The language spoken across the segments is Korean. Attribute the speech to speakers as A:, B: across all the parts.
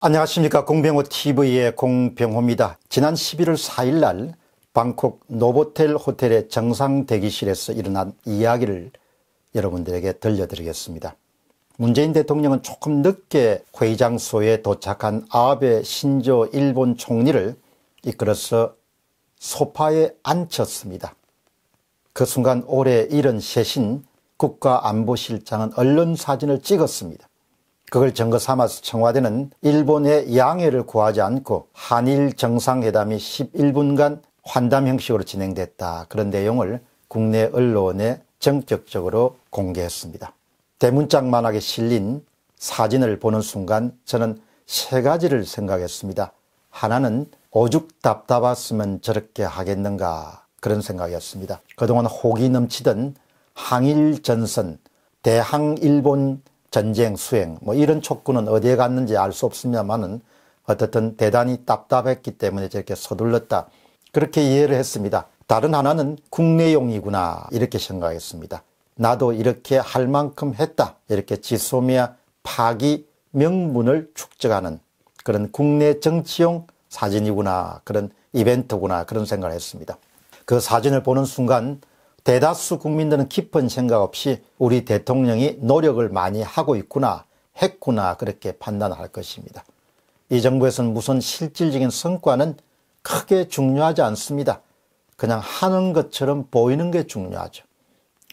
A: 안녕하십니까 공병호 TV의 공병호입니다. 지난 11월 4일 날 방콕 노보텔 호텔의 정상 대기실에서 일어난 이야기를 여러분들에게 들려드리겠습니다. 문재인 대통령은 조금 늦게 회의 장소에 도착한 아베 신조 일본 총리를 이끌어서 소파에 앉혔습니다. 그 순간 올해 이른 세신 국가안보실장은 언론 사진을 찍었습니다. 그걸 증거 삼아서 청와대는 일본의 양해를 구하지 않고 한일 정상회담이 11분간 환담 형식으로 진행됐다. 그런 내용을 국내 언론에 전격적으로 공개했습니다. 대문짝만하게 실린 사진을 보는 순간 저는 세 가지를 생각했습니다. 하나는 오죽 답답했으면 저렇게 하겠는가 그런 생각이었습니다. 그동안 혹이 넘치던 항일 전선, 대항 일본 전쟁 수행 뭐 이런 촉구는 어디에 갔는지 알 수 없습니다만은 어떻든 대단히 답답했기 때문에 저렇게 서둘렀다 그렇게 이해를 했습니다. 다른 하나는 국내용이구나 이렇게 생각했습니다. 나도 이렇게 할 만큼 했다 이렇게 지소미아 파기 명분을 축적하는 그런 국내 정치용 사진이구나 그런 이벤트구나 그런 생각을 했습니다. 그 사진을 보는 순간 대다수 국민들은 깊은 생각 없이 우리 대통령이 노력을 많이 하고 있구나 했구나 그렇게 판단할 것입니다. 이 정부에서는 무슨 실질적인 성과는 크게 중요하지 않습니다. 그냥 하는 것처럼 보이는 게 중요하죠.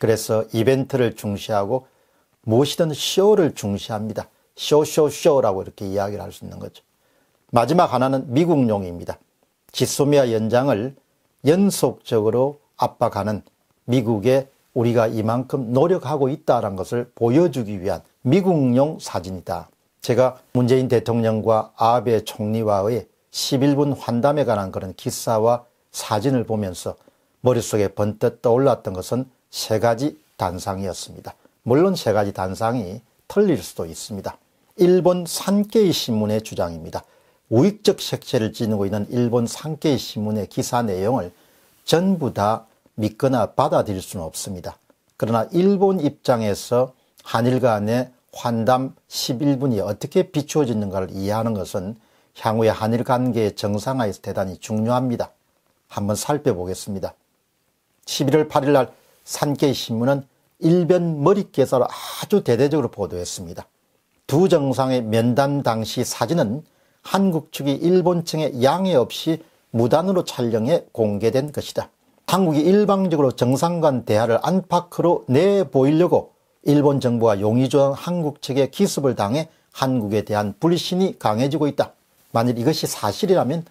A: 그래서 이벤트를 중시하고 무엇이든 쇼를 중시합니다. 쇼쇼쇼라고 이렇게 이야기를 할 수 있는 거죠. 마지막 하나는 미국용입니다. 지소미아 연장을 연속적으로 압박하는 미국에 우리가 이만큼 노력하고 있다는 것을 보여주기 위한 미국용 사진이다. 제가 문재인 대통령과 아베 총리와의 11분 환담에 관한 그런 기사와 사진을 보면서 머릿속에 번뜩 떠올랐던 것은 세 가지 단상이었습니다. 물론 세 가지 단상이 틀릴 수도 있습니다. 일본 산케이 신문의 주장입니다. 우익적 색채를 지니고 있는 일본 산케이 신문의 기사 내용을 전부 다 믿거나 받아들일 수는 없습니다. 그러나 일본 입장에서 한일 간의 환담 11분이 어떻게 비추어지는가를 이해하는 것은 향후의 한일 관계의 정상화에서 대단히 중요합니다. 한번 살펴보겠습니다. 11월 8일 날 산케이 신문은 일변 머릿개사로 아주 대대적으로 보도했습니다. 두 정상의 면담 당시 사진은 한국 측이 일본 측의 양해 없이 무단으로 촬영해 공개된 것이다. 한국이 일방적으로 정상 간 대화를 안팎으로 내보이려고 일본 정부와 용의조한 한국 측의 기습을 당해 한국에 대한 불신이 강해지고 있다. 만일 이것이 사실이라면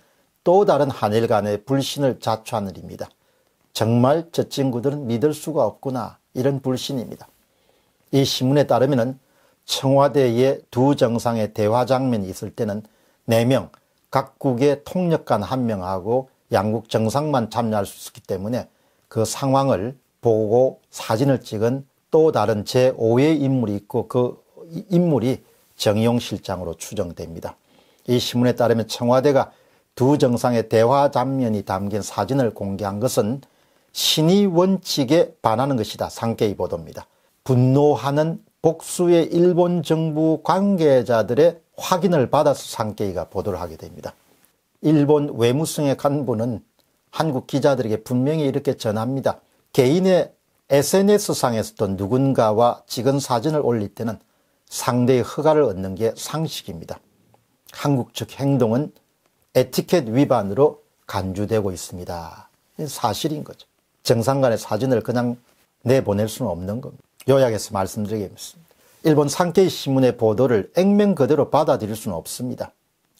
A: 또 다른 한일 간의 불신을 자초한 일입니다. 정말 저 친구들은 믿을 수가 없구나 이런 불신입니다. 이 신문에 따르면 청와대의 두 정상의 대화 장면이 있을 때는 4명, 각국의 통역 관 1명하고 양국 정상만 참여할 수 있기 때문에 그 상황을 보고 사진을 찍은 또 다른 제5의 인물이 있고 그 인물이 정용 실장으로 추정됩니다. 이 신문에 따르면 청와대가 두 정상의 대화 장면이 담긴 사진을 공개한 것은 신의 원칙에 반하는 것이다. 상케이 보도입니다. 분노하는 복수의 일본 정부 관계자들의 확인을 받아서 상케이가 보도를 하게 됩니다. 일본 외무성의 간부는 한국 기자들에게 분명히 이렇게 전합니다. 개인의 SNS상에서도 누군가와 찍은 사진을 올릴 때는 상대의 허가를 얻는 게 상식입니다. 한국 측 행동은 에티켓 위반으로 간주되고 있습니다. 사실인 거죠. 정상 간의 사진을 그냥 내보낼 수는 없는 겁니다. 요약해서 말씀드리겠습니다. 일본 상케이 신문의 보도를 액면 그대로 받아들일 수는 없습니다.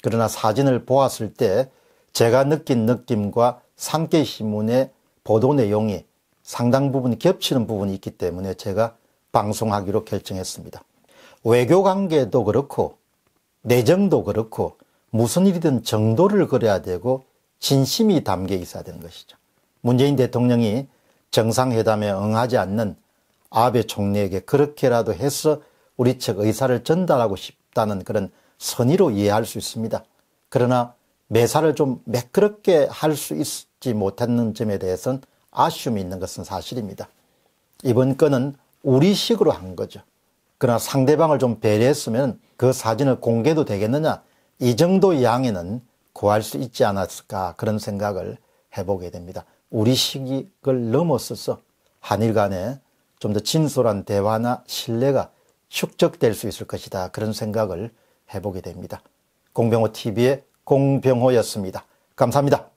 A: 그러나 사진을 보았을 때 제가 느낀 느낌과 상계신문의 보도 내용이 상당 부분 겹치는 부분이 있기 때문에 제가 방송하기로 결정했습니다. 외교 관계도 그렇고 내정도 그렇고 무슨 일이든 정도를 그려야 되고 진심이 담겨 있어야 되는 것이죠. 문재인 대통령이 정상회담에 응하지 않는 아베 총리에게 그렇게라도 해서 우리 측 의사를 전달하고 싶다는 그런 선의로 이해할 수 있습니다. 그러나 매사를 좀 매끄럽게 할 수 있지 못했는 점에 대해서는 아쉬움이 있는 것은 사실입니다. 이번 건은 우리식으로 한 거죠. 그러나 상대방을 좀 배려했으면 그 사진을 공개도 되겠느냐 이 정도 양에는 구할 수 있지 않았을까 그런 생각을 해보게 됩니다. 우리식을 넘어서서 한일 간에 좀 더 진솔한 대화나 신뢰가 축적될 수 있을 것이다 그런 생각을 해보게 됩니다. 공병호 TV의 공병호였습니다. 감사합니다.